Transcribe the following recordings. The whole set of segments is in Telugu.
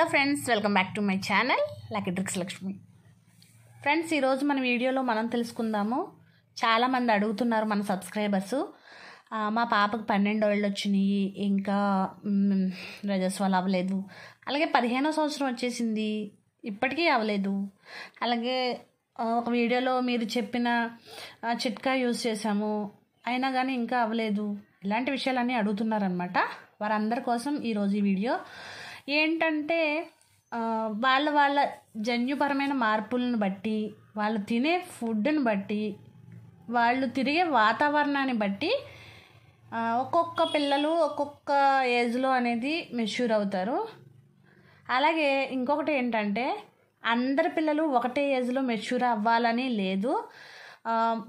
hello friends welcome back to my channel Lucky Tricks Lakshmi friends ఈరోజు మన వీడియోలో మనం తెలుసుకుందాము చాలామంది అడుగుతున్నారు మన సబ్స్క్రైబర్సు మా పాపకు పన్నెండు ఏళ్ళు వచ్చినాయి ఇంకా రజస్వాలు అవ్వలేదు అలాగే పదిహేనో సంవత్సరం వచ్చేసింది ఇప్పటికీ అవ్వలేదు అలాగే ఒక వీడియోలో మీరు చెప్పిన చిట్కా యూజ్ చేశాము అయినా కానీ ఇంకా అవ్వలేదు ఇలాంటి విషయాలన్నీ అడుగుతున్నారనమాట వారందరి కోసం ఈరోజు ఈ వీడియో ఏంటంటే వాళ్ళ వాళ్ళ జన్యుపరమైన మార్పులను బట్టి వాళ్ళు తినే ఫుడ్ని బట్టి వాళ్ళు తిరిగే వాతావరణాన్ని బట్టి ఒక్కొక్క పిల్లలు ఒక్కొక్క ఏజ్లో అనేది మెష్యూర్ అవుతారు అలాగే ఇంకొకటి ఏంటంటే అందరి పిల్లలు ఒకటే ఏజ్లో మెచ్యూర్ అవ్వాలని లేదు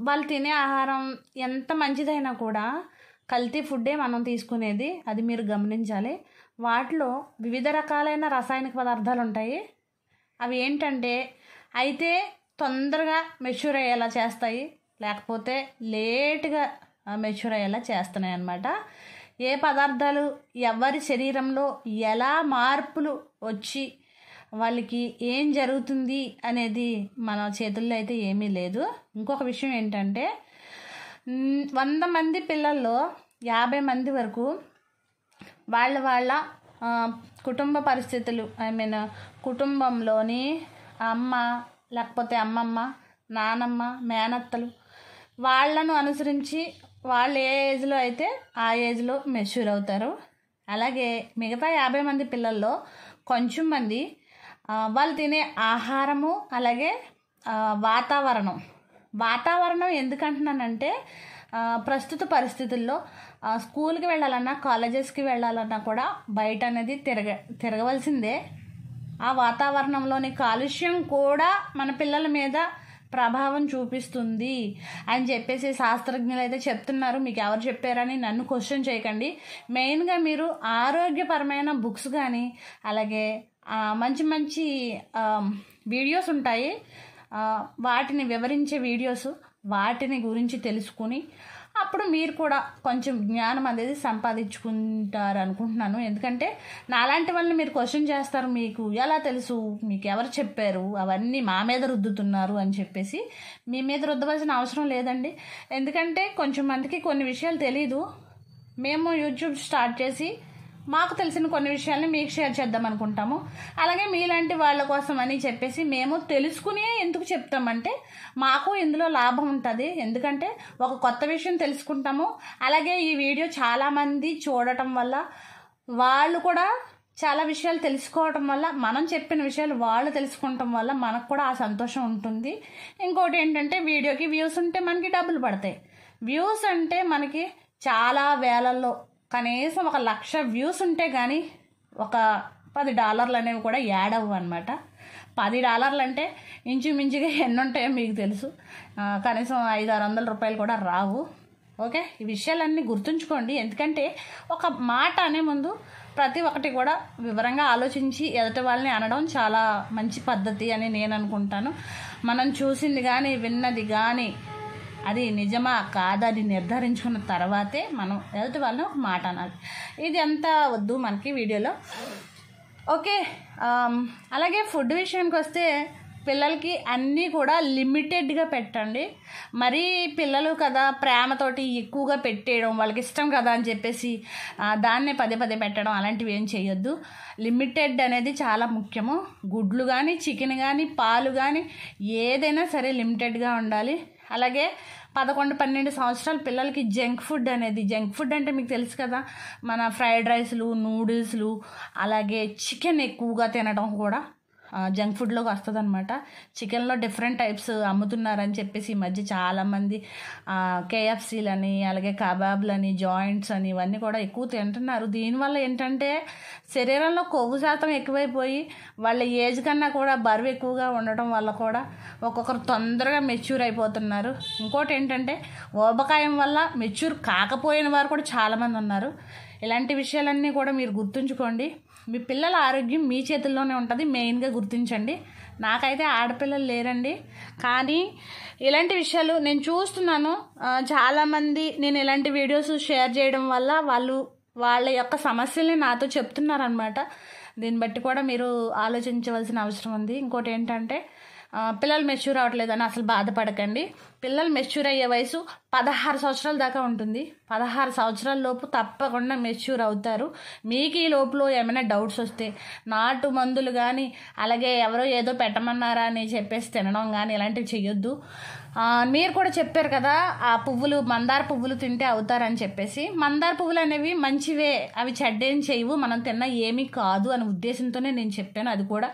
వాళ్ళు తినే ఆహారం ఎంత మంచిదైనా కూడా కల్తీ ఫుడ్డే మనం తీసుకునేది అది మీరు గమనించాలి వాటిలో వివిధ రకాలైన రసాయనిక పదార్థాలు ఉంటాయి అవి ఏంటంటే అయితే తొందరగా మెచ్యూర్ అయ్యేలా చేస్తాయి లేకపోతే లేటుగా మెచ్యూర్ అయ్యేలా చేస్తున్నాయి అన్నమాట ఏ పదార్థాలు ఎవరి శరీరంలో ఎలా మార్పులు వచ్చి వాళ్ళకి ఏం జరుగుతుంది అనేది మన చేతుల్లో అయితే ఏమీ లేదు ఇంకొక విషయం ఏంటంటే వంద మంది పిల్లల్లో యాభై మంది వరకు వాళ్ళ వాళ్ళ కుటుంబ పరిస్థితులు ఐ మీన్ కుటుంబంలోని అమ్మ లేకపోతే అమ్మమ్మ నానమ్మ మేనత్తలు వాళ్ళను అనుసరించి వాళ్ళు ఏ ఏజ్లో అయితే ఆ ఏజ్లో మెచ్యూర్ అవుతారు అలాగే మిగతా యాభై మంది పిల్లల్లో కొంచెం మంది వాళ్ళు తినే ఆహారము అలాగే వాతావరణం వాతావరణం ఎందుకంటున్నానంటే ప్రస్తుత పరిస్థితుల్లో స్కూల్కి వెళ్ళాలన్నా కాలేజెస్కి వెళ్ళాలన్నా కూడా బయట అనేది తిరగ తిరగవలసిందే ఆ వాతావరణంలోని కాలుష్యం కూడా మన పిల్లల మీద ప్రభావం చూపిస్తుంది అని చెప్పేసి శాస్త్రజ్ఞులు అయితే చెప్తున్నారు మీకు ఎవరు చెప్పారని నన్ను క్వశ్చన్ చేయకండి మెయిన్గా మీరు ఆరోగ్యపరమైన బుక్స్ కానీ అలాగే మంచి మంచి వీడియోస్ ఉంటాయి వాటిని వివరించే వీడియోస్ వాటిని గురించి తెలుసుకుని అప్పుడు మీరు కూడా కొంచెం జ్ఞానం అనేది సంపాదించుకుంటారు అనుకుంటున్నాను ఎందుకంటే నాలాంటి వాళ్ళని మీరు క్వశ్చన్ చేస్తారు మీకు ఎలా తెలుసు మీకు ఎవరు చెప్పారు అవన్నీ మా మీద రుద్దుతున్నారు అని చెప్పేసి మీ మీద రుద్దవలసిన అవసరం లేదండి ఎందుకంటే కొంచెం మందికి కొన్ని విషయాలు తెలీదు మేము యూట్యూబ్ స్టార్ట్ చేసి మాకు తెలిసిన కొన్ని విషయాల్ని మీకు షేర్ చేద్దాం అనుకుంటాము అలాగే మీలాంటి వాళ్ళ కోసం అని చెప్పేసి మేము తెలుసుకునే ఎందుకు చెప్తామంటే మాకు ఇందులో లాభం ఉంటుంది ఎందుకంటే ఒక కొత్త విషయం తెలుసుకుంటాము అలాగే ఈ వీడియో చాలామంది చూడటం వల్ల వాళ్ళు కూడా చాలా విషయాలు తెలుసుకోవటం వల్ల మనం చెప్పిన విషయాలు వాళ్ళు తెలుసుకోవటం వల్ల మనకు కూడా ఆ సంతోషం ఉంటుంది ఇంకోటి ఏంటంటే వీడియోకి వ్యూస్ ఉంటే మనకి డబ్బులు పడతాయి వ్యూస్ అంటే మనకి చాలా వేలల్లో కనీసం ఒక లక్ష వ్యూస్ ఉంటే కానీ ఒక పది డాలర్లు అనేవి కూడా యాడ్ అవ్వు అనమాట పది డాలర్లు అంటే ఇంచుమించుగా ఎన్ని ఉంటాయో మీకు తెలుసు కనీసం ఐదు ఆరు వందల రూపాయలు కూడా రావు ఓకే ఈ విషయాలన్నీ గుర్తుంచుకోండి ఎందుకంటే ఒక మాట అనే ముందు ప్రతి ఒక్కటి కూడా వివరంగా ఆలోచించి ఎదుటి వాళ్ళని అనడం చాలా మంచి పద్ధతి అని నేను అనుకుంటాను మనం చూసింది కానీ విన్నది కానీ అది నిజమా కాదా అది నిర్ధారించుకున్న తర్వాతే మనం ఎదుటి వాళ్ళని ఒక మాట అనాలి ఇది ఎంత వద్దు మనకి వీడియోలో ఓకే అలాగే ఫుడ్ విషయానికి వస్తే పిల్లలకి అన్నీ కూడా లిమిటెడ్గా పెట్టండి మరీ పిల్లలు కదా ప్రేమతోటి ఎక్కువగా పెట్టేయడం వాళ్ళకి ఇష్టం కదా అని చెప్పేసి దాన్నే పదే పదే పెట్టడం అలాంటివి ఏం చేయొద్దు లిమిటెడ్ అనేది చాలా ముఖ్యము గుడ్లు కానీ చికెన్ కానీ పాలు కానీ ఏదైనా సరే లిమిటెడ్గా ఉండాలి అలాగే పదకొండు పన్నెండు సంవత్సరాల పిల్లలకి జంక్ ఫుడ్ అనేది జంక్ ఫుడ్ అంటే మీకు తెలుసు కదా మన ఫ్రైడ్ రైస్లు నూడిల్స్లు అలాగే చికెన్ ఎక్కువగా తినడం కూడా జంక్ ఫుడ్లోకి వస్తుంది అనమాట చికెన్లో డిఫరెంట్ టైప్స్ అమ్ముతున్నారని చెప్పేసి ఈ మధ్య చాలామంది కేఎఫ్సీలని అలాగే కబాబ్లని జాయింట్స్ అని ఇవన్నీ కూడా ఎక్కువ తింటున్నారు దీనివల్ల ఏంటంటే శరీరంలో కొవ్వు శాతం ఎక్కువైపోయి వాళ్ళ ఏజ్ కన్నా కూడా బరువు ఎక్కువగా ఉండటం వల్ల కూడా ఒక్కొక్కరు తొందరగా మెచ్యూర్ అయిపోతున్నారు ఇంకోటి ఏంటంటే ఓబకాయం వల్ల మెచ్యూర్ కాకపోయిన వారు కూడా చాలామంది ఉన్నారు ఇలాంటి విషయాలన్నీ కూడా మీరు గుర్తుంచుకోండి మీ పిల్లల ఆరోగ్యం మీ చేతుల్లోనే ఉంటుంది మెయిన్గా గుర్తించండి నాకైతే ఆడపిల్లలు లేరండి కానీ ఇలాంటి విషయాలు నేను చూస్తున్నాను చాలామంది నేను ఇలాంటి వీడియోస్ షేర్ చేయడం వల్ల వాళ్ళు వాళ్ళ యొక్క సమస్యల్ని నాతో చెప్తున్నారనమాట దీన్ని బట్టి కూడా మీరు ఆలోచించవలసిన అవసరం ఉంది ఇంకోటి ఏంటంటే పిల్లలు మెచ్యూర్ అవ్వట్లేదని అసలు బాధపడకండి పిల్లలు మెచ్యూర్ అయ్యే వయసు పదహారు సంవత్సరాల దాకా ఉంటుంది పదహారు సంవత్సరాల లోపు తప్పకుండా మెచ్యూర్ అవుతారు మీకు ఈ లోపల ఏమైనా డౌట్స్ వస్తే నాటు మందులు కానీ అలాగే ఎవరో ఏదో పెట్టమన్నారా అని చెప్పేసి తినడం కానీ ఇలాంటివి చేయొద్దు మీరు కూడా చెప్పారు కదా ఆ పువ్వులు మందార పువ్వులు తింటే అవుతారని చెప్పేసి మందార పువ్వులు అనేవి మంచివే అవి చెడ్డేం చేయవు మనం తిన్న ఏమీ కాదు అనే ఉద్దేశంతోనే నేను చెప్పాను అది కూడా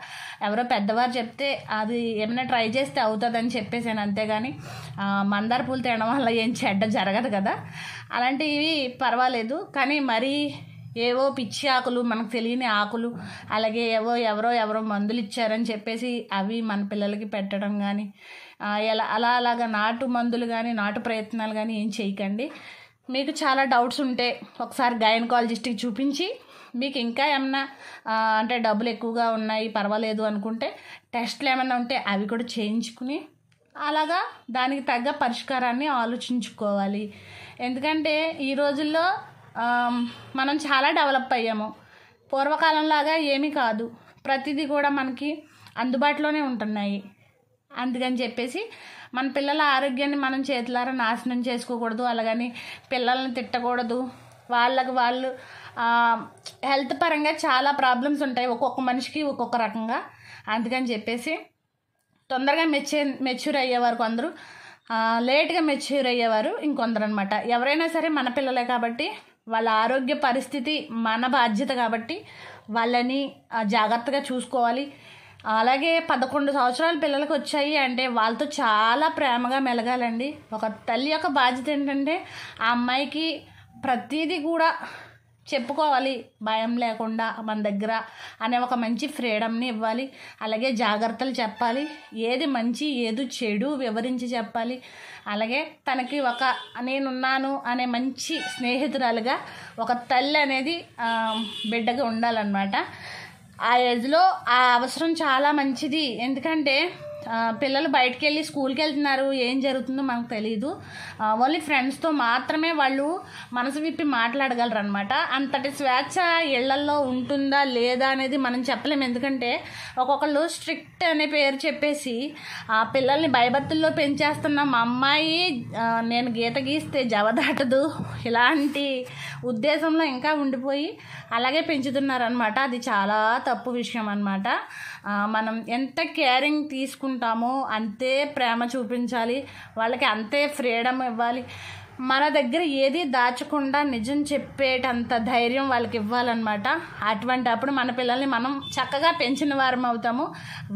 ఎవరో పెద్దవారు చెప్తే అది ఏమైనా ట్రై చేస్తే అవుతుందని చెప్పేసాను అంతేగాని మందార పువ్వులు తినడం వల్ల ఏం చెడ్డ జరగదు కదా అలా అలాంటివి పర్వాలేదు కానీ మరీ ఏవో పిచ్చి ఆకులు మనకు తెలియని ఆకులు అలాగే ఏవో ఎవరో ఎవరో మందులు ఇచ్చారని చెప్పేసి అవి మన పిల్లలకి పెట్టడం కానీ ఎలా అలా అలాగా నాటు మందులు కానీ నాటు ప్రయత్నాలు కానీ ఏం చేయకండి మీకు చాలా డౌట్స్ ఉంటే ఒకసారి గైనకాలజిస్ట్కి చూపించి మీకు ఇంకా ఏమన్నా అంటే డబ్బులు ఎక్కువగా ఉన్నాయి పర్వాలేదు అనుకుంటే టెస్ట్లు ఏమైనా ఉంటే అవి కూడా చేయించుకుని అలాగా దానికి తగ్గ పరిష్కారాన్ని ఆలోచించుకోవాలి ఎందుకంటే ఈ రోజుల్లో మనం చాలా డెవలప్ అయ్యాము పూర్వకాలంలాగా ఏమీ కాదు ప్రతిదీ కూడా మనకి అందుబాటులోనే ఉంటున్నాయి అందుకని చెప్పేసి మన పిల్లల ఆరోగ్యాన్ని మనం చేతులారా నాశనం చేసుకోకూడదు అలాగని పిల్లల్ని తిట్టకూడదు వాళ్ళకు వాళ్ళు హెల్త్ పరంగా చాలా ప్రాబ్లమ్స్ ఉంటాయి ఒక్కొక్క మనిషికి ఒక్కొక్క రకంగా అందుకని చెప్పేసి తొందరగా మెచ్చే మెచ్యూర్ అయ్యే వరకు అందరూ లేట్గా మెచ్యూర్ అయ్యేవారు ఇంకొందరు అనమాట ఎవరైనా సరే మన పిల్లలే కాబట్టి వాళ్ళ ఆరోగ్య పరిస్థితి మన బాధ్యత కాబట్టి వాళ్ళని జాగ్రత్తగా చూసుకోవాలి అలాగే పదకొండు సంవత్సరాల పిల్లలకు వచ్చాయి అంటే వాళ్ళతో చాలా ప్రేమగా మెలగాలండి ఒక తల్లి యొక్క బాధ్యత ఏంటంటే ఆ అమ్మాయికి ప్రతిదీ కూడా చెప్పుకోవాలి భయం లేకుండా మన దగ్గర అనే ఒక మంచి ఫ్రీడమ్ని ఇవ్వాలి అలాగే జాగ్రత్తలు చెప్పాలి ఏది మంచి ఏది చెడు వివరించి చెప్పాలి అలాగే తనకి ఒక నేనున్నాను అనే మంచి స్నేహితురాలుగా ఒక తల్లి అనేది బిడ్డగా ఉండాలన్నమాట ఆ ఏజ్లో ఆ అవసరం చాలా మంచిది ఎందుకంటే పిల్లలు బయటకు వెళ్ళి స్కూల్కి వెళ్తున్నారు ఏం జరుగుతుందో మనకు తెలియదు ఓన్లీ ఫ్రెండ్స్తో మాత్రమే వాళ్ళు మనసు విప్పి మాట్లాడగలరు అనమాట అంతటి స్వేచ్ఛ ఇళ్లల్లో ఉంటుందా లేదా అనేది మనం చెప్పలేము ఎందుకంటే ఒక్కొక్కళ్ళు స్ట్రిక్ట్ అనే పేరు చెప్పేసి ఆ పిల్లల్ని భయభత్తుల్లో పెంచేస్తున్న మా అమ్మాయి నేను గీత గీస్తే జవదాటదు ఇలాంటి ఉద్దేశంలో ఇంకా ఉండిపోయి అలాగే పెంచుతున్నారనమాట అది చాలా తప్పు విషయం అనమాట మనం ఎంత కేరింగ్ తీసుకుంటే ఉంటామో అంతే ప్రేమ చూపించాలి వాళ్ళకి అంతే ఫ్రీడమ్ ఇవ్వాలి మన దగ్గర ఏది దాచకుండా నిజం చెప్పేటంత ధైర్యం వాళ్ళకి ఇవ్వాలన్నమాట అటువంటి అప్పుడు మన పిల్లల్ని మనం చక్కగా పెంచిన వారం అవుతాము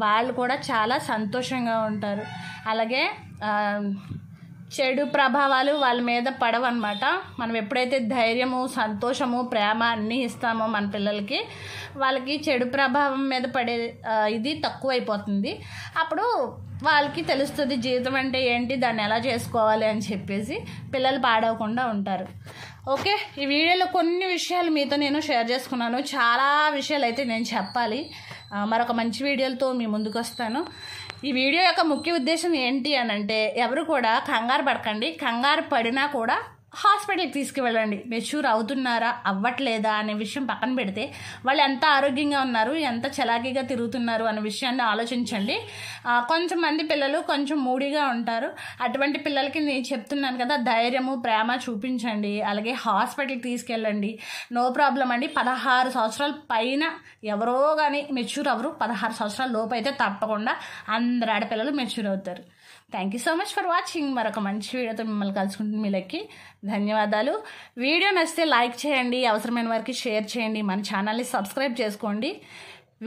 వాళ్ళు కూడా చాలా సంతోషంగా ఉంటారు అలాగే చెడు ప్రభావాలు వాళ్ళ మీద పడవన్నమాట మనం ఎప్పుడైతే ధైర్యము సంతోషము ప్రేమ అన్నీ ఇస్తామో మన పిల్లలకి వాళ్ళకి చెడు ప్రభావం మీద పడే ఇది తక్కువైపోతుంది అప్పుడు వాళ్ళకి తెలుస్తుంది జీవితం అంటే ఏంటి దాన్ని ఎలా చేసుకోవాలి అని చెప్పేసి పిల్లలు పాడవకుండా ఉంటారు ఓకే ఈ వీడియోలో కొన్ని విషయాలు మీతో నేను షేర్ చేసుకున్నాను చాలా విషయాలు అయితే నేను చెప్పాలి మరొక మంచి వీడియోలతో మీ ముందుకు వస్తాను ఈ వీడియో యొక్క ముఖ్య ఉద్దేశం ఏంటి అని అంటే ఎవరు కూడా కంగారు పడకండి కంగారు పడినా కూడా హాస్పిటల్కి తీసుకువెళ్ళండి మెచ్యూర్ అవుతున్నారా అవ్వట్లేదా అనే విషయం పక్కన పెడితే వాళ్ళు ఎంత ఆరోగ్యంగా ఉన్నారు ఎంత చలాకీగా తిరుగుతున్నారు అనే విషయాన్ని ఆలోచించండి కొంచెం మంది పిల్లలు కొంచెం మూడీగా ఉంటారు అటువంటి పిల్లలకి నేను చెప్తున్నాను కదా ధైర్యము ప్రేమ చూపించండి అలాగే హాస్పిటల్కి తీసుకెళ్ళండి నో ప్రాబ్లం అండి పదహారు సంవత్సరాల పైన ఎవరో కానీ మెచ్యూర్ అవరు పదహారు సంవత్సరాల లోపు అయితే తప్పకుండా అందరు ఆడపిల్లలు మెచ్యూర్ అవుతారు thank you so much for watching మరొక మంచి వీడియోతో మిమ్మల్ని కలుసుకుంటుంది మీలకి ధన్యవాదాలు వీడియో నచ్చితే లైక్ చేయండి అవసరమైన వారికి షేర్ చేయండి మన ఛానల్ని సబ్స్క్రైబ్ చేసుకోండి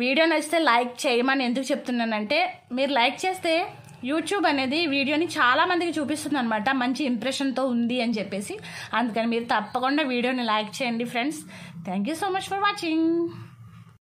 వీడియో నచ్చితే లైక్ చేయమని ఎందుకు చెప్తున్నానంటే మీరు లైక్ చేస్తే యూట్యూబ్ అనేది వీడియోని చాలామందికి చూపిస్తుంది అనమాట మంచి ఇంప్రెషన్తో ఉంది అని చెప్పేసి అందుకని మీరు తప్పకుండా వీడియోని లైక్ చేయండి friends thank you so much for watching